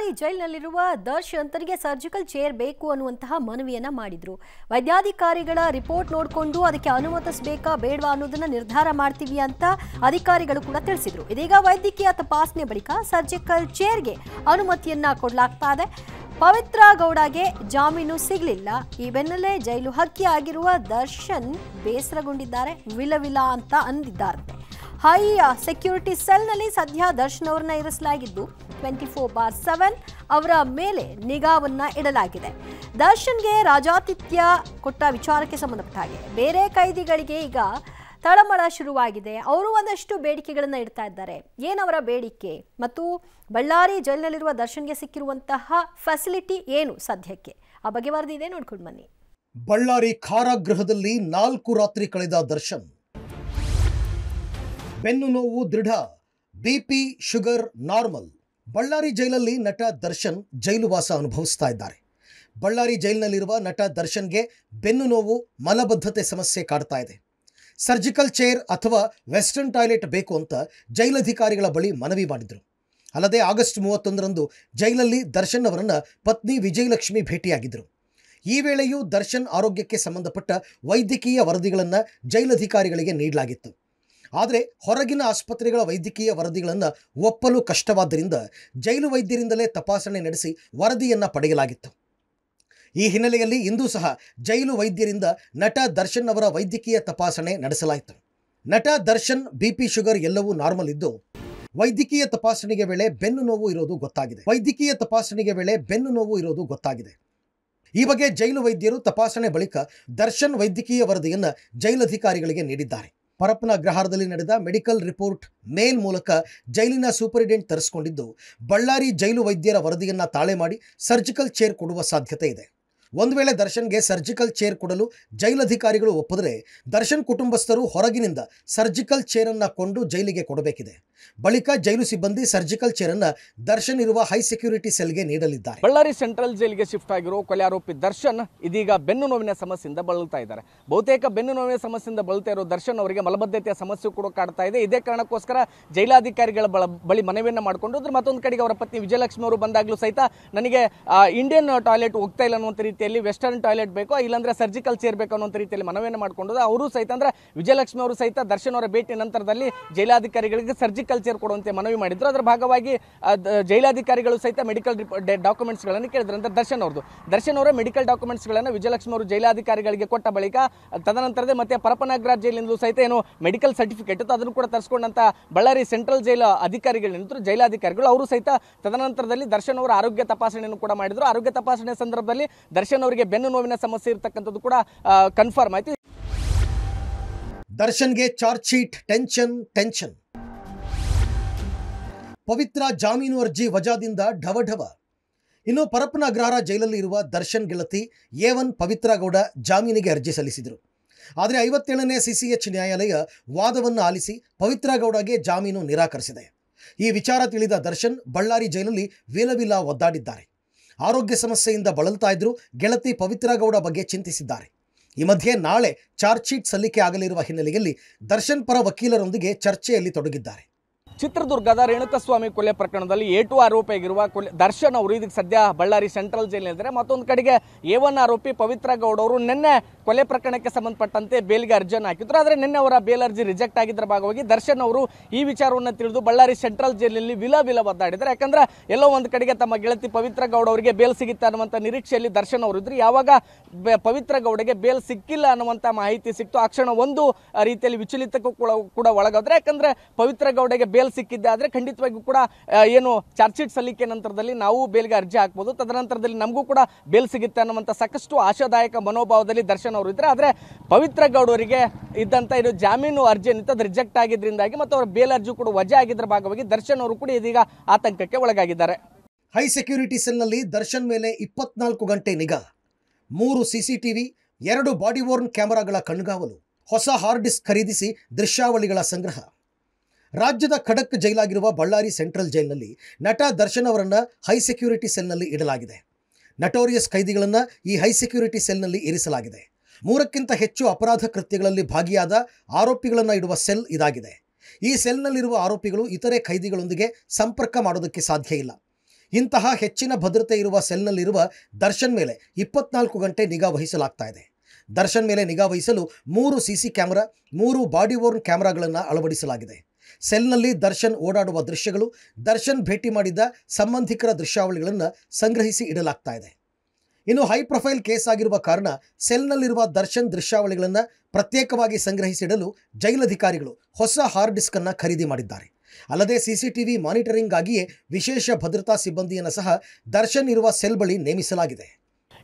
ಸರ್ಕಾರಿ ಜೈಲಿನಲ್ಲಿರುವ Darshan surgical chair ಬೇಕು ಅನ್ನುವಂತಹ ಮನವಿಯನ್ನ ಮಾಡಿದ್ರು ವೈದ್ಯಾಧಿಕಾರಿಗಳ ರಿಪೋರ್ಟ್ ನೋಡಿಕೊಂಡು ಅದಕ್ಕೆ ಅನುಮತಿಸಬೇಕಾ ಬೇಡವಾ ಅನ್ನೋದನ್ನ ನಿರ್ಧಾರ ಮಾಡ್ತೀವಿ ಅಂತ ಅಧಿಕಾರಿಗಳು ಕೂಡ ತಿಳಿಸಿದ್ರು ಇದೀಗ ವೈದ್ಯಕೀಯ ತಪಾಸಣೆ ಬಳಿಕ ಸರ್ಜಿಕಲ್ ಚೇರ್ಗೆ ಅನುಮತಿಯನ್ನ ಕೊಡಲಾಗ್ತಾ ಇದೆ ಪವಿತ್ರ ಗೌಡಗೆ ಜಾಮೀನು ಸಿಗಲಿಲ್ಲ ಈ ಬೆನ್ನಲ್ಲೇ ಜೈಲು ಹಕ್ಕಿ ಆಗಿರುವ ದರ್ಶನ್ ಬೇಸರಗೊಂಡಿದ್ದಾರೆ ವಿಲವಿಲ ಅಂತ ಅಂದಿದ್ದಾರೆ ಹೈ ಸೆಕ್ಯೂರಿಟಿ ಸೆಲ್ನಲ್ಲಿ ಸದ್ಯ ದರ್ಶನ್ ಅವರನ್ನ ಇರಿಸಲಾಗಿದ್ದು ಟ್ವೆಂಟಿ ಫೋರ್ ಬಾರ್ ಸೆವೆನ್ ಅವರ ಮೇಲೆ ನಿಗಾವನ್ನ ಇಡಲಾಗಿದೆ ದರ್ಶನ್ಗೆ ರಾಜಾತಿಥ್ಯ ಕೊಟ್ಟ ವಿಚಾರಕ್ಕೆ ಸಂಬಂಧಪಟ್ಟ ಹಾಗೆ ಬೇರೆ ಕೈದಿಗಳಿಗೆ ಈಗ ತಳಮಳ ಶುರುವಾಗಿದೆ ಅವರು ಒಂದಷ್ಟು ಬೇಡಿಕೆಗಳನ್ನು ಇಡ್ತಾ ಇದ್ದಾರೆ ಏನವರ ಬೇಡಿಕೆ ಮತ್ತು ಬಳ್ಳಾರಿ ಜೈಲಿನಲ್ಲಿರುವ ದರ್ಶನ್ಗೆ ಸಿಕ್ಕಿರುವಂತಹ ಫೆಸಿಲಿಟಿ ಏನು ಸದ್ಯಕ್ಕೆ ಆ ಬಗ್ಗೆ ವರದಿ ಇದೆ ನೋಡ್ಕೊಂಡು ಬನ್ನಿ ಬಳ್ಳಾರಿ ಕಾರಾಗೃಹದಲ್ಲಿ ನಾಲ್ಕು ರಾತ್ರಿ ಕಳೆದ ದರ್ಶನ್ ಬೆನ್ನು ನೋವು ದೃಢ ಬಿಪಿ ಶುಗರ್ ನಾರ್ಮಲ್ ಬಳ್ಳಾರಿ ಜೈಲಲ್ಲಿ ನಟ ದರ್ಶನ್ ಜೈಲುವಾಸ ಅನುಭವಿಸ್ತಾ ಇದ್ದಾರೆ ಬಳ್ಳಾರಿ ಜೈಲಿನಲ್ಲಿರುವ ನಟ ದರ್ಶನ್ಗೆ ಬೆನ್ನು ನೋವು ಮಲಬದ್ಧತೆ ಸಮಸ್ಯೆ ಕಾಡ್ತಾ ಇದೆ ಸರ್ಜಿಕಲ್ ಚೇರ್ ಅಥವಾ ವೆಸ್ಟರ್ನ್ ಟಾಯ್ಲೆಟ್ ಬೇಕು ಅಂತ ಜೈಲಧಿಕಾರಿಗಳ ಬಳಿ ಮನವಿ ಮಾಡಿದರು ಅಲ್ಲದೆ ಆಗಸ್ಟ್ ಮೂವತ್ತೊಂದರಂದು ಜೈಲಲ್ಲಿ ದರ್ಶನ್ ಅವರನ್ನು ಪತ್ನಿ ವಿಜಯಲಕ್ಷ್ಮಿ ಭೇಟಿಯಾಗಿದ್ದರು ಈ ವೇಳೆಯೂ ದರ್ಶನ್ ಆರೋಗ್ಯಕ್ಕೆ ಸಂಬಂಧಪಟ್ಟ ವೈದ್ಯಕೀಯ ವರದಿಗಳನ್ನು ಜೈಲಧಿಕಾರಿಗಳಿಗೆ ನೀಡಲಾಗಿತ್ತು ಆದರೆ ಹೊರಗಿನ ಆಸ್ಪತ್ರೆಗಳ ವೈದ್ಯಕೀಯ ವರದಿಗಳನ್ನು ಒಪ್ಪಲು ಕಷ್ಟವಾದ್ದರಿಂದ ಜೈಲು ವೈದ್ಯರಿಂದಲೇ ತಪಾಸಣೆ ನಡೆಸಿ ವರದಿಯನ್ನು ಪಡೆಯಲಾಗಿತ್ತು ಈ ಹಿನ್ನೆಲೆಯಲ್ಲಿ ಇಂದು ಸಹ ಜೈಲು ವೈದ್ಯರಿಂದ ನಟ ದರ್ಶನ್ ಅವರ ವೈದ್ಯಕೀಯ ತಪಾಸಣೆ ನಡೆಸಲಾಯಿತು ನಟ ದರ್ಶನ್ ಬಿ ಪಿ ಶುಗರ್ ಎಲ್ಲವೂ ನಾರ್ಮಲ್ ಇದ್ದು ವೈದ್ಯಕೀಯ ತಪಾಸಣೆಗೆ ವೇಳೆ ಬೆನ್ನು ನೋವು ಇರೋದು ಗೊತ್ತಾಗಿದೆ ವೈದ್ಯಕೀಯ ತಪಾಸಣೆಗೆ ವೇಳೆ ಬೆನ್ನು ನೋವು ಇರೋದು ಗೊತ್ತಾಗಿದೆ ಈ ಬಗ್ಗೆ ಜೈಲು ವೈದ್ಯರು ತಪಾಸಣೆ ಬಳಿಕ ದರ್ಶನ್ ವೈದ್ಯಕೀಯ ವರದಿಯನ್ನು ಜೈಲಧಿಕಾರಿಗಳಿಗೆ ನೀಡಿದ್ದಾರೆ ಪರಪ್ಪನ ಗ್ರಹಾರದಲ್ಲಿ ನಡೆದ ಮೆಡಿಕಲ್ ರಿಪೋರ್ಟ್ ಮೇಲ್ ಮೂಲಕ ಜೈಲಿನ ಸೂಪರಿಡೆಂಟ್ ತರಿಸಿಕೊಂಡಿದ್ದು ಬಳ್ಳಾರಿ ಜೈಲು ವೈದ್ಯರ ವರದಿಯನ್ನು ತಾಳೆ ಮಾಡಿ ಸರ್ಜಿಕಲ್ ಚೇರ್ ಕೊಡುವ ಸಾಧ್ಯತೆ ಇದೆ ಒಂದು ವೇಳೆ ದರ್ಶನ್ಗೆ ಸರ್ಜಿಕಲ್ ಚೇರ್ ಕೊಡಲು ಜೈಲಧಿಕಾರಿಗಳು ಒಪ್ಪಿದ್ರೆ ದರ್ಶನ್ ಕುಟುಂಬಸ್ಥರು ಹೊರಗಿನಿಂದ ಸರ್ಜಿಕಲ್ ಚೇರನ್ನು ಕೊಂಡು ಜೈಲಿಗೆ ಕೊಡಬೇಕಿದೆ ಬಳಿಕ ಜೈಲು ಸಿಬ್ಬಂದಿ ಸರ್ಜಿಕಲ್ ಚೇರನ್ನು ದರ್ಶನ್ ಇರುವ ಹೈ ಸೆಕ್ಯೂರಿಟಿ ಸೆಲ್ಗೆ ನೀಡಲಿದ್ದಾರೆ ಬಳ್ಳಾರಿ ಸೆಂಟ್ರಲ್ ಜೈಲಿಗೆ ಶಿಫ್ಟ್ ಆಗಿರೋ ಕೊಲೆ ಆರೋಪಿ ದರ್ಶನ್ ಇದೀಗ ಬೆನ್ನು ನೋವಿನ ಸಮಸ್ಯೆಯಿಂದ ಬಳಲ್ತಾ ಇದ್ದಾರೆ ಬಹುತೇಕ ಬೆನ್ನು ನೋವಿನ ಸಮಸ್ಯೆಯಿಂದ ಬಳಲ್ತಾ ಇರೋ ದರ್ಶನ್ ಅವರಿಗೆ ಮಲಬದ್ಧತೆಯ ಸಮಸ್ಯೆ ಕೂಡ ಕಾಡ್ತಾ ಇದೆ ಇದೇ ಕಾರಣಕ್ಕೋಸ್ಕರ ಜೈಲಾಧಿಕಾರಿಗಳ ಬಳಿ ಮನವಿಯನ್ನು ಮಾಡಿಕೊಂಡು ಮತ್ತೊಂದು ಕಡೆಗೆ ಅವರ ಪತ್ನಿ ವಿಜಯಲಕ್ಷ್ಮಿ ಅವರು ಬಂದಾಗಲೂ ಸಹಿತ ನನಗೆ ಇಂಡಿಯನ್ ಟಾಯ್ಲೆಟ್ ಹೋಗ್ತಾ ಇಲ್ಲ ಅನ್ನುವಂಥ ರೀತಿ ರೀತಿಯಲ್ಲಿ ವೆಸ್ಟರ್ನ್ ಟಾಯ್ಲೆಟ್ ಬೇಕು ಇಲ್ಲಾಂದ್ರೆ ಸರ್ಜಿಕಲ್ ಚೇರ್ ಬೇಕು ಅನ್ನೋ ರೀತಿಯಲ್ಲಿ ಮನವಿಯನ್ನು ಮಾಡಿಕೊಂಡು ಅವರು ಸಹಿತ ಅಂದ್ರೆ ವಿಜಯಲಕ್ಷ್ಮಿ ಅವರು ಸಹಿತ ದರ್ಶನ್ ಅವರ ಭೇಟಿ ನಂತರದಲ್ಲಿ ಜೈಲಾಧಿಕಾರಿಗಳಿಗೆ ಸರ್ಜಿಕಲ್ ಚೇರ್ ಕೊಡುವಂತೆ ಮನವಿ ಮಾಡಿದ್ರು ಅದರ ಭಾಗವಾಗಿ ಜೈಲಾಧಿಕಾರಿಗಳು ಸಹಿತ ಮೆಡಿಕಲ್ ಡಾಕ್ಯುಮೆಂಟ್ಸ್ ಗಳನ್ನು ಕೇಳಿದ್ರು ಅಂದ್ರೆ ದರ್ಶನ್ ಅವ್ರದ್ದು ದರ್ಶನ್ ಅವರ ಮೆಡಿಕಲ್ ಡಾಕ್ಯುಮೆಂಟ್ಸ್ ಗಳನ್ನು ವಿಜಯಲಕ್ಷ್ಮಿ ಅವರು ಜೈಲಾಧಿಕಾರಿಗಳಿಗೆ ಕೊಟ್ಟ ಬಳಿಕ ತದನಂತರದೇ ಮತ್ತೆ ಪರಪನಗರ ಜೈಲಿನಿಂದ ಸಹಿತ ಏನು ಮೆಡಿಕಲ್ ಸರ್ಟಿಫಿಕೇಟ್ ಇತ್ತು ಅದನ್ನು ಕೂಡ ತರಿಸಿಕೊಂಡಂತ ಬಳ್ಳಾರಿ ಸೆಂಟ್ರಲ್ ಜೈಲ್ ಅಧಿಕಾರಿಗಳು ನಿಂತರು ಜೈಲಾಧಿಕಾರಿಗಳು ಅವರು ಸಹಿತ ತದನಂತರದಲ್ಲಿ ದರ್ಶನ್ ಅವರ ಆರೋಗ್ಯ ತಪಾಸಣೆಯನ್ನು ಕೂಡ ಮಾಡಿದ್ರು ಆರೋಗ್ಯ ತಪಾಸಣೆ ಸಂದರ್ಭದಲ್ಲಿ ದರ್ಶನ್ ದರ್ಶನ್ ಅವರಿಗೆ ಬೆನ್ನು ನೋವಿನ ಸಮಸ್ಯೆ ಇರತಕ್ಕಂಥದ್ದು ಕೂಡ ಕನ್ಫರ್ಮ್ ಆಯ್ತು ದರ್ಶನ್ಗೆ charge sheet tension tension Pavithra ಜಾಮೀನು ಅರ್ಜಿ ವಜಾದಿಂದ ಢವಢವ ಇನ್ನು ಪರಪ್ಪನ ಅಗ್ರಹಾರ ಜೈಲಲ್ಲಿ ಇರುವ ದರ್ಶನ್ ಗೆಳತಿ ಎ ಒನ್ ಪವಿತ್ರ ಗೌಡ ಜಾಮೀನಿಗೆ ಅರ್ಜಿ ಸಲ್ಲಿಸಿದರು ಆದರೆ ಐವತ್ತೇಳನೇ ಸಿ ಸಿ ಎಚ್ ನ್ಯಾಯಾಲಯ ವಾದವನ್ನು ಆಲಿಸಿ ಪವಿತ್ರ ಗೌಡಗೆ ಜಾಮೀನು ನಿರಾಕರಿಸಿದೆ ಈ ವಿಚಾರ ತಿಳಿದ ದರ್ಶನ್ ಬಳ್ಳಾರಿ ಜೈಲಲ್ಲಿ ವೀಲವಿಲ್ಲ ಒದ್ದಾಡಿದ್ದಾರೆ ಆರೋಗ್ಯ ಸಮಸ್ಯೆಯಿಂದ ಬಳಲ್ತಾ ಇದ್ರು ಗೆಳತಿ ಪವಿತ್ರಗೌಡ ಬಗ್ಗೆ ಚಿಂತಿಸಿದ್ದಾರೆ ಈ ಮಧ್ಯೆ ನಾಳೆ ಚಾರ್ಜ್ ಶೀಟ್ ಸಲ್ಲಿಕೆ ಆಗಲಿರುವ ಹಿನ್ನೆಲೆಯಲ್ಲಿ ದರ್ಶನ್ ಪರ ವಕೀಲರೊಂದಿಗೆ ಚರ್ಚೆಯಲ್ಲಿ ತೊಡಗಿದ್ದಾರೆ ಚಿತ್ರದುರ್ಗದ ರೇಣುಕಸ್ವಾಮಿ ಕೊಲೆ ಪ್ರಕರಣದಲ್ಲಿ ಏಟು ಆರೋಪಿಯಾಗಿರುವ ಕೊಲೆ ದರ್ಶನ್ ಅವರು ಇದಕ್ಕೆ ಸದ್ಯ ಬಳ್ಳಾರಿ ಸೆಂಟ್ರಲ್ ಜೈಲಿನಲ್ಲಿದ್ದಾರೆ ಮತ್ತೊಂದು ಕಡೆಗೆ ಎ ಒನ್ ಆರೋಪಿ ಪವಿತ್ರ ಗೌಡ ಅವರು ನಿನ್ನೆ ಕೊಲೆ ಪ್ರಕರಣಕ್ಕೆ ಸಂಬಂಧಪಟ್ಟಂತೆ ಬೇಲ್ಗೆ ಅರ್ಜಿಯನ್ನು ಹಾಕಿದ್ರು ಆದರೆ ನಿನ್ನೆ ಅವರ ಬೇಲ್ ಅರ್ಜಿ ರಿಜೆಕ್ಟ್ ಆಗಿದ್ದರ ಭಾಗವಾಗಿ ದರ್ಶನ್ ಅವರು ಈ ವಿಚಾರವನ್ನು ತಿಳಿದು ಬಳ್ಳಾರಿ ಸೆಂಟ್ರಲ್ ಜೈಲಿನಲ್ಲಿ ವಿಲ ವಿಲ ಒದ್ದಾಡಿದ್ದಾರೆ ಯಾಕಂದ್ರೆ ಎಲ್ಲೋ ಒಂದು ಕಡೆಗೆ ತಮ್ಮ ಗೆಳತಿ ಪವಿತ್ರ ಗೌಡ ಅವರಿಗೆ ಬೇಲ್ ಸಿಗುತ್ತೆ ಅನ್ನುವಂಥ ನಿರೀಕ್ಷೆಯಲ್ಲಿ ದರ್ಶನ್ ಅವರು ಇದ್ರು ಯಾವಾಗ ಪವಿತ್ರ ಗೌಡಗೆ ಬೇಲ್ ಸಿಕ್ಕಿಲ್ಲ ಅನ್ನುವಂಥ ಮಾಹಿತಿ ಸಿಕ್ತು ಆ ಕ್ಷಣ ಒಂದು ರೀತಿಯಲ್ಲಿ ವಿಚಲಿತಕ್ಕೂ ಕೂಡ ಕೂಡ ಒಳಗಾದ್ರೆ ಯಾಕಂದ್ರೆ ಪವಿತ್ರ ಗೌಡಗೆ ಬೇಲ್ ಸಿಕ್ಕಿದ್ದೆ ಆದರೆ ಖಂಡಿತವಾಗಿಯೂ ಕೂಡ ಏನು ಚಾರ್ಜ್ ಶೀಟ್ ಸಲ್ಲಿಕೆ ನಂತರದಲ್ಲಿ ನಾವು ಬೇಲ್ಗೆ ಅರ್ಜಿ ಹಾಕ್ಬೋದು ತದನಂತರದಲ್ಲಿ ನಮಗೂ ಕೂಡ ಬೇಲ್ ಸಿಗುತ್ತೆ ಅನ್ನುವಂಥ ಸಾಕಷ್ಟು ಆಶಾದಾಯಕ ಮನೋಭಾವದಲ್ಲಿ ದರ್ಶನ್ ಅವರು ಇದ್ದರೆ ಆದರೆ ಪವಿತ್ರ ಗೌಡರಿಗೆ ಇದ್ದಂಥ ಇದು ಜಾಮೀನು ಅರ್ಜಿ ಏನಿತ್ತು ರಿಜೆಕ್ಟ್ ಆಗಿದ್ರಿಂದಾಗಿ ಮತ್ತು ಅವರ ಬೇಲ್ ಅರ್ಜಿ ಕೂಡ ವಜೆ ಆಗಿದ್ದರ ಭಾಗವಾಗಿ ದರ್ಶನ್ ಅವರು ಕೂಡ ಇದೀಗ ಆತಂಕಕ್ಕೆ ಒಳಗಾಗಿದ್ದಾರೆ ಹೈ ಸೆಕ್ಯೂರಿಟಿ ಸೆಲ್ನಲ್ಲಿ ದರ್ಶನ್ ಮೇಲೆ ಇಪ್ಪತ್ನಾಲ್ಕು ಗಂಟೆ ನಿಗಾ ಮೂರು ಟಿವಿ ಎರಡು ಬಾಡಿ ವೋರ್ನ್ ಕ್ಯಾಮೆರಾಗಳ ಕಣ್ಗಾವಲು ಹೊಸ ಹಾರ್ಡ್ ಡಿಸ್ಕ್ ಖರೀದಿಸಿ ದೃಶ್ಯಾವಳಿಗಳ ಸಂಗ್ರಹ ರಾಜ್ಯದ ಖಡಕ್ ಜೈಲಾಗಿರುವ ಬಳ್ಳಾರಿ ಸೆಂಟ್ರಲ್ ಜೈಲ್ನಲ್ಲಿ ನಟ ದರ್ಶನ್ ಅವರನ್ನು ಹೈ ಸೆಕ್ಯೂರಿಟಿ ಸೆಲ್ನಲ್ಲಿ ಇಡಲಾಗಿದೆ ನಟೋರಿಯಸ್ ಖೈದಿಗಳನ್ನು ಈ ಹೈ ಸೆಕ್ಯೂರಿಟಿ ಸೆಲ್ನಲ್ಲಿ ಇರಿಸಲಾಗಿದೆ ಮೂರಕ್ಕಿಂತ ಹೆಚ್ಚು ಅಪರಾಧ ಕೃತ್ಯಗಳಲ್ಲಿ ಭಾಗಿಯಾದ ಆರೋಪಿಗಳನ್ನು ಇಡುವ ಸೆಲ್ ಇದಾಗಿದೆ ಈ ಸೆಲ್ನಲ್ಲಿರುವ ಆರೋಪಿಗಳು ಇತರೆ ಖೈದಿಗಳೊಂದಿಗೆ ಸಂಪರ್ಕ ಮಾಡೋದಕ್ಕೆ ಸಾಧ್ಯ ಇಲ್ಲ ಇಂತಹ ಹೆಚ್ಚಿನ ಭದ್ರತೆ ಇರುವ ಸೆಲ್ನಲ್ಲಿರುವ ದರ್ಶನ್ ಮೇಲೆ ಇಪ್ಪತ್ನಾಲ್ಕು ಗಂಟೆ ನಿಗಾ ವಹಿಸಲಾಗ್ತಾ ಇದೆ ದರ್ಶನ್ ಮೇಲೆ ನಿಗಾ ವಹಿಸಲು ಮೂರು ಸಿ ಸಿ ಕ್ಯಾಮರಾ ಮೂರು ಬಾಡಿ ವೋರ್ನ್ ಕ್ಯಾಮರಾಗಳನ್ನು ಅಳವಡಿಸಲಾಗಿದೆ ಸೆಲ್ನಲ್ಲಿ ದರ್ಶನ್ ಓಡಾಡುವ ದೃಶ್ಯಗಳು ದರ್ಶನ್ ಭೇಟಿ ಮಾಡಿದ ಸಂಬಂಧಿಕರ ದೃಶ್ಯಾವಳಿಗಳನ್ನು ಸಂಗ್ರಹಿಸಿ ಇಡಲಾಗ್ತಾ ಇದೆ ಇನ್ನು ಹೈ ಪ್ರೊಫೈಲ್ ಕೇಸ್ ಆಗಿರುವ ಕಾರಣ ಸೆಲ್ನಲ್ಲಿರುವ ದರ್ಶನ್ ದೃಶ್ಯಾವಳಿಗಳನ್ನು ಪ್ರತ್ಯೇಕವಾಗಿ ಸಂಗ್ರಹಿಸಿಡಲು ಜೈಲಧಿಕಾರಿಗಳು ಹೊಸ ಹಾರ್ಡ್ ಡಿಸ್ಕನ್ನು ಖರೀದಿ ಮಾಡಿದ್ದಾರೆ ಅಲ್ಲದೆ ಮಾನಿಟರಿಂಗ್ ಆಗಿಯೇ ವಿಶೇಷ ಭದ್ರತಾ ಸಿಬ್ಬಂದಿಯನ್ನು ಸಹ ದರ್ಶನ್ ಇರುವ ಸೆಲ್ ಬಳಿ ನೇಮಿಸಲಾಗಿದೆ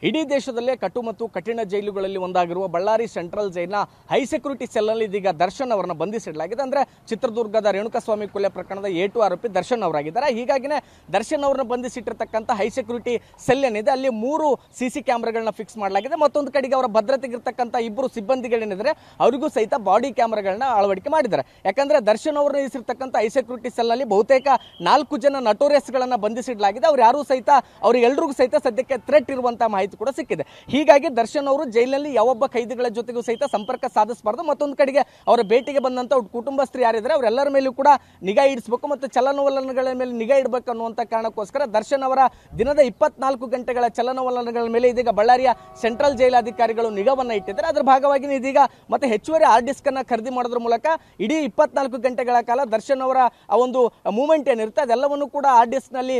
ಇಡೀ ದೇಶದಲ್ಲೇ ಕಟು ಮತ್ತು ಕಠಿಣ ಜೈಲುಗಳಲ್ಲಿ ಒಂದಾಗಿರುವ ಬಳ್ಳಾರಿ ಸೆಂಟ್ರಲ್ ಜೈಲಿನ ಹೈ ಸೆಕ್ಯೂರಿಟಿ ಸೆಲ್ನಲ್ಲಿ ಇದೀಗ ದರ್ಶನ್ ಅವರನ್ನು ಬಂಧಿಸಿಡಲಾಗಿದೆ ಅಂದ್ರೆ ಚಿತ್ರದುರ್ಗದ ರೇಣುಕಾಸ್ವಾಮಿ ಕೊಲೆ ಪ್ರಕರಣದ ಏಟು ಆರೋಪಿ ದರ್ಶನ್ ಅವರಾಗಿದ್ದಾರೆ ಹೀಗಾಗಿನೇ ದರ್ಶನ್ ಅವರನ್ನು ಬಂಧಿಸಿಟ್ಟಿರ್ತಕ್ಕಂಥ ಹೈ ಸೆಕ್ಯೂರಿಟಿ ಸೆಲ್ ಏನಿದೆ ಅಲ್ಲಿ ಮೂರು ಸಿ ಸಿ ಕ್ಯಾಮ್ರಾಗಳನ್ನ ಫಿಕ್ಸ್ ಮಾಡಲಾಗಿದೆ ಮತ್ತೊಂದು ಕಡೆಗೆ ಅವರ ಭದ್ರತೆಗಿರ್ತಕ್ಕಂಥ ಇಬ್ಬರು ಸಿಬ್ಬಂದಿಗಳೇನಿದ್ರೆ ಅವರಿಗೂ ಸಹಿತ ಬಾಡಿ ಕ್ಯಾಮ್ರಾಗಳನ್ನ ಅಳವಡಿಕೆ ಮಾಡಿದ್ದಾರೆ ಯಾಕಂದ್ರೆ ದರ್ಶನ್ ಅವರನ್ನು ಇರಿಸಿರ್ತಕ್ಕಂಥ ಹೈ ಸೆಕ್ಯೂರಿಟಿ ಸೆಲ್ನಲ್ಲಿ ಬಹುತೇಕ ನಾಲ್ಕು ಜನ ನಟೋರಿಯಸ್ಗಳನ್ನು ಬಂಧಿಸಿಡಲಾಗಿದೆ ಅವ್ರು ಯಾರೂ ಸಹಿತ ಎಲ್ರಿಗೂ ಸಹಿತ ಸದ್ಯಕ್ಕೆ ಥ್ರೆಟ್ ಇರುವಂತಹ ಮಾಹಿತಿ ಮಾಹಿತಿ ಕೂಡ ಸಿಕ್ಕಿದೆ ಹೀಗಾಗಿ ದರ್ಶನ್ ಅವರು ಜೈಲಿನಲ್ಲಿ ಯಾವೊಬ್ಬ ಖೈದಿಗಳ ಜೊತೆಗೂ ಸಹಿತ ಸಂಪರ್ಕ ಸಾಧಿಸಬಾರ್ದು ಮತ್ತೊಂದು ಕಡೆಗೆ ಅವರ ಭೇಟಿಗೆ ಬಂದಂತ ಕುಟುಂಬಸ್ಥರು ಯಾರಿದ್ದಾರೆ ಅವರೆಲ್ಲರ ಮೇಲೂ ಕೂಡ ನಿಗಾ ಇಡಿಸಬೇಕು ಮತ್ತು ಚಲನವಲನಗಳ ಮೇಲೆ ನಿಗಾ ಇಡಬೇಕು ಅನ್ನುವಂತ ಕಾರಣಕ್ಕೋಸ್ಕರ ದರ್ಶನ್ ಅವರ ದಿನದ ಇಪ್ಪತ್ನಾಲ್ಕು ಗಂಟೆಗಳ ಚಲನವಲನಗಳ ಮೇಲೆ ಇದೀಗ ಬಳ್ಳಾರಿಯ ಸೆಂಟ್ರಲ್ ಜೈಲಾಧಿಕಾರಿಗಳು ನಿಗಾವನ್ನ ಇಟ್ಟಿದ್ದಾರೆ ಅದರ ಭಾಗವಾಗಿ ಇದೀಗ ಮತ್ತೆ ಹೆಚ್ಚುವರಿ ಹಾರ್ಡ್ ಡಿಸ್ಕ್ ಅನ್ನ ಖರೀದಿ ಮಾಡೋದ್ರ ಮೂಲಕ ಇಡೀ ಇಪ್ಪತ್ನಾಲ್ಕು ಗಂಟೆಗಳ ಕಾಲ ದರ್ಶನ್ ಅವರ ಒಂದು ಮೂಮೆಂಟ್ ಏನಿರುತ್ತೆ ಅದೆಲ್ಲವನ್ನು ಕೂಡ ಹಾರ್ಡ್ ನಲ್ಲಿ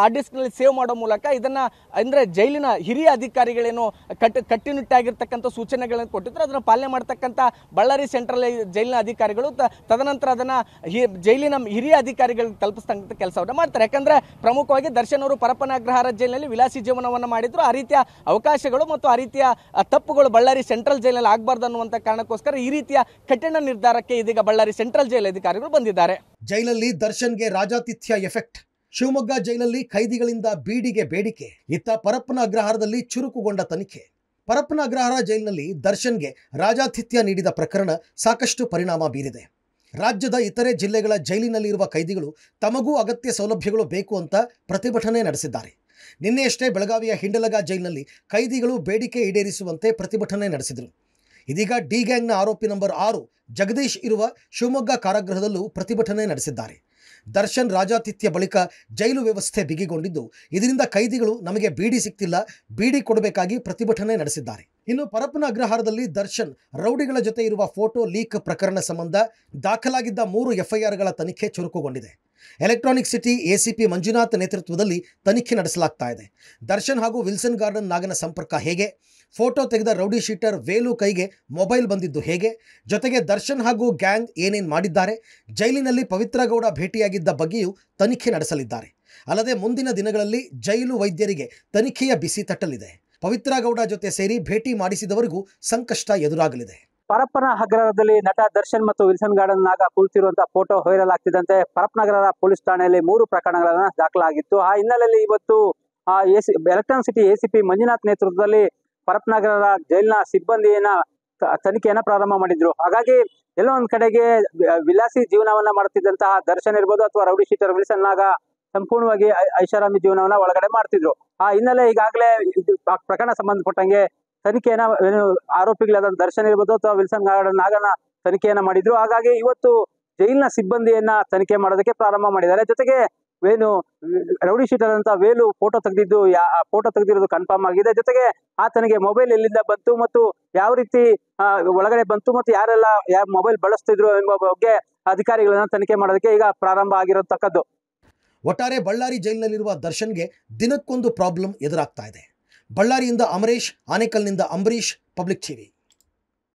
ಹಾರ್ಡ್ ನಲ್ಲಿ ಸೇವ್ ಮಾಡೋ ಮೂಲಕ ಇದನ್ನ ಅಂದ್ರೆ ಜೈಲಿನ ಹಿರಿಯ ಅಧಿಕಾರಿಗಳೇನು ಕಟ್ಟು ಕಟ್ಟುನಿಟ್ಟಾಗಿರ್ತಕ್ಕಂಥ ಸೂಚನೆಗಳನ್ನು ಕೊಟ್ಟಿದ್ರು ಅದನ್ನು ಪಾಲನೆ ಮಾಡ್ತಕ್ಕಂಥ ಬಳ್ಳಾರಿ ಸೆಂಟ್ರಲ್ ಜೈಲಿನ ಅಧಿಕಾರಿಗಳು ತದನಂತರ ಅದನ್ನು ಜೈಲಿನ ಹಿರಿಯ ಅಧಿಕಾರಿಗಳಿಗೆ ತಲುಪಿಸ್ತಕ್ಕಂಥ ಕೆಲಸವನ್ನು ಮಾಡ್ತಾರೆ ಯಾಕಂದರೆ ಪ್ರಮುಖವಾಗಿ ದರ್ಶನ್ ಅವರು ಪರಪನಾಗ್ರಹಾರ ಜೈಲಿನಲ್ಲಿ ವಿಲಾಸಿ ಜೀವನವನ್ನು ಮಾಡಿದ್ರು ಆ ರೀತಿಯ ಅವಕಾಶಗಳು ಮತ್ತು ಆ ರೀತಿಯ ತಪ್ಪುಗಳು ಬಳ್ಳಾರಿ ಸೆಂಟ್ರಲ್ ಜೈಲಿನಲ್ಲಿ ಆಗಬಾರ್ದು ಅನ್ನುವಂಥ ಕಾರಣಕ್ಕೋಸ್ಕರ ಈ ರೀತಿಯ ಕಠಿಣ ನಿರ್ಧಾರಕ್ಕೆ ಇದೀಗ ಬಳ್ಳಾರಿ ಸೆಂಟ್ರಲ್ ಜೈಲ್ ಅಧಿಕಾರಿಗಳು ಬಂದಿದ್ದಾರೆ ಜೈಲಲ್ಲಿ ದರ್ಶನ್ಗೆ ರಾಜಾತಿಥ್ಯ ಎಫೆಕ್ಟ್ ಶಿವಮೊಗ್ಗ ಜೈಲಲ್ಲಿ ಖೈದಿಗಳಿಂದ ಬೀಡಿಗೆ ಬೇಡಿಕೆ ಇತ್ತ ಪರಪ್ಪನ ಅಗ್ರಹಾರದಲ್ಲಿ ಚುರುಕುಗೊಂಡ ತನಿಖೆ ಪರಪ್ಪನ ಅಗ್ರಹಾರ ಜೈಲಿನಲ್ಲಿ ದರ್ಶನ್ಗೆ ರಾಜಾತಿಥ್ಯ ನೀಡಿದ ಪ್ರಕರಣ ಸಾಕಷ್ಟು ಪರಿಣಾಮ ಬೀರಿದೆ ರಾಜ್ಯದ ಇತರೆ ಜಿಲ್ಲೆಗಳ ಜೈಲಿನಲ್ಲಿರುವ ಖೈದಿಗಳು ತಮಗೂ ಅಗತ್ಯ ಸೌಲಭ್ಯಗಳು ಬೇಕು ಅಂತ ಪ್ರತಿಭಟನೆ ನಡೆಸಿದ್ದಾರೆ ನಿನ್ನೆಯಷ್ಟೇ ಬೆಳಗಾವಿಯ ಹಿಂಡಲಗ ಜೈಲಿನಲ್ಲಿ ಖೈದಿಗಳು ಬೇಡಿಕೆ ಈಡೇರಿಸುವಂತೆ ಪ್ರತಿಭಟನೆ ನಡೆಸಿದರು ಇದೀಗ ಡಿ ಗ್ಯಾಂಗ್ನ ಆರೋಪಿ ನಂಬರ್ ಆರು ಜಗದೀಶ್ ಇರುವ ಶಿವಮೊಗ್ಗ ಕಾರಾಗೃಹದಲ್ಲೂ ಪ್ರತಿಭಟನೆ ನಡೆಸಿದ್ದಾರೆ ದರ್ಶನ್ ರಾಜಾತಿಥ್ಯ ಬಳಿಕ ಜೈಲು ವ್ಯವಸ್ಥೆ ಬಿಗಿಗೊಂಡಿದ್ದು ಇದರಿಂದ ಕೈದಿಗಳು ನಮಗೆ ಬೀಡಿ ಸಿಕ್ತಿಲ್ಲ ಬೀಡಿ ಕೊಡಬೇಕಾಗಿ ಪ್ರತಿಭಟನೆ ನಡೆಸಿದ್ದಾರೆ ಇನ್ನು ಪರಪ್ಪನ ಅಗ್ರಹಾರದಲ್ಲಿ ದರ್ಶನ್ ರೌಡಿಗಳ ಜೊತೆ ಇರುವ ಫೋಟೋ ಲೀಕ್ ಪ್ರಕರಣ ಸಂಬಂಧ ದಾಖಲಾಗಿದ್ದ ಮೂರು ಎಫ್ಐಆರ್ಗಳ ತನಿಖೆ ಚುರುಕುಗೊಂಡಿದೆ ಎಲೆಕ್ಟ್ರಾನಿಕ್ ಸಿಟಿ ಎಸಿಪಿ ಮಂಜುನಾಥ್ ನೇತೃತ್ವದಲ್ಲಿ ತನಿಖೆ ನಡೆಸಲಾಗ್ತಾ ಇದೆ ದರ್ಶನ್ ಹಾಗೂ ವಿಲ್ಸನ್ ಗಾರ್ಡನ್ ನಾಗನ ಸಂಪರ್ಕ ಹೇಗೆ ಫೋಟೋ ತೆಗೆದ ರೌಡಿ ಶೀಟರ್ ವೇಲು ಕೈಗೆ ಮೊಬೈಲ್ ಬಂದಿದ್ದು ಹೇಗೆ ಜೊತೆಗೆ ದರ್ಶನ್ ಹಾಗೂ ಗ್ಯಾಂಗ್ ಏನೇನು ಮಾಡಿದ್ದಾರೆ ಜೈಲಿನಲ್ಲಿ ಪವಿತ್ರಗೌಡ ಭೇಟಿಯಾಗಿದ್ದ ಬಗ್ಗೆಯೂ ತನಿಖೆ ನಡೆಸಲಿದ್ದಾರೆ ಅಲ್ಲದೆ ಮುಂದಿನ ದಿನಗಳಲ್ಲಿ ಜೈಲು ವೈದ್ಯರಿಗೆ ತನಿಖೆಯ ಬಿಸಿ ತಟ್ಟಲಿದೆ ಪವಿತ್ರಗೌಡ ಜೊತೆ ಸೇರಿ ಭೇಟಿ ಮಾಡಿಸಿದವರಿಗೂ ಸಂಕಷ್ಟ ಎದುರಾಗಲಿದೆ ಪರಪ್ಪನ ಅಗ್ರಹದಲ್ಲಿ ನಟ ದರ್ಶನ್ ಮತ್ತು ವಿಲ್ಸನ್ ಗಾರ್ಡನ್ ನಾಗ ಕುಳಿತಿರುವಂತಹ ಫೋಟೋ ವೈರಲ್ ಆಗ್ತಿದ್ದಂತೆ ಪರಪ್ಪನಗರದ ಪೊಲೀಸ್ ಠಾಣೆಯಲ್ಲಿ ಮೂರು ಪ್ರಕರಣಗಳನ್ನ ದಾಖಲಾಗಿತ್ತು ಆ ಹಿನ್ನೆಲೆಯಲ್ಲಿ ಇವತ್ತು ಆ AC electron city ACP Manjunath ನೇತೃತ್ವದಲ್ಲಿ ಪರಪ್ನಗರದ ಜೈಲಿನ ಸಿಬ್ಬಂದಿಯನ್ನ ತನಿಖೆಯನ್ನ ಪ್ರಾರಂಭ ಮಾಡಿದ್ರು ಹಾಗಾಗಿ ಎಲ್ಲೋ ಒಂದ್ ಕಡೆಗೆ ವಿಲಾಸಿ ಜೀವನವನ್ನ ಮಾಡುತ್ತಿದ್ದಂತಹ ದರ್ಶನ್ ಇರ್ಬೋದು ಅಥವಾ ರೌಡಿ ಶೀಟರ್ ವಿಲ್ಸನ್ ನಾಗ ಸಂಪೂರ್ಣವಾಗಿ ಐಷಾರಾಮಿ ಜೀವನವನ್ನ ಒಳಗಡೆ ಮಾಡ್ತಿದ್ರು ಆ ಹಿನ್ನೆಲೆ ಈಗಾಗಲೇ ಪ್ರಕರಣ ಸಂಬಂಧಪಟ್ಟಂಗೆ ತನಿಖೆಯನ್ನ ಆರೋಪಿಗಳಾದ ದರ್ಶನ್ ಇರ್ಬೋದು ಅಥವಾ ವಿಲ್ಸನ್ ನಾಗನ ತನಿಖೆಯನ್ನ ಮಾಡಿದ್ರು ಹಾಗಾಗಿ ಇವತ್ತು ಜೈಲಿನ ಸಿಬ್ಬಂದಿಯನ್ನ ತನಿಖೆ ಮಾಡೋದಕ್ಕೆ ಪ್ರಾರಂಭ ಮಾಡಿದ್ದಾರೆ ಜೊತೆಗೆ ವೇನು ರೌಡಿ ಶೀಟರ್ ಅಂತ ವೇಲು ಫೋಟೋ ತೆಗೆದಿದ್ದು ಯಾ ಫೋಟೋ ತೆಗೆದಿರೋದು ಕನ್ಫರ್ಮ್ ಆಗಿದೆ ಜೊತೆಗೆ ಆತನಿಗೆ ಮೊಬೈಲ್ ಎಲ್ಲಿಂದ ಬಂತು ಮತ್ತು ಯಾವ ರೀತಿ ಒಳಗಡೆ ಬಂತು ಮತ್ತು ಯಾರೆಲ್ಲ ಯಾವ ಮೊಬೈಲ್ ಬಳಸ್ತಿದ್ರು ಎಂಬ ಬಗ್ಗೆ ಅಧಿಕಾರಿಗಳನ್ನ ತನಿಖೆ ಮಾಡೋದಕ್ಕೆ ಈಗ ಪ್ರಾರಂಭ ಆಗಿರತಕ್ಕದ್ದು ಒಟ್ಟಾರೆ ಬಳ್ಳಾರಿ ಜೈಲಿನಲ್ಲಿರುವ ದರ್ಶನ್ಗೆ ದಿನಕ್ಕೊಂದು ಪ್ರಾಬ್ಲಮ್ ಎದುರಾಗ್ತಾ ಇದೆ ಬಳ್ಳಾರಿಯಿಂದ ಅಮರೇಶ್ ಆನೇಕಲ್ನಿಂದ ಅಂಬರೀಶ್ ಪಬ್ಲಿಕ್ ಟಿವಿ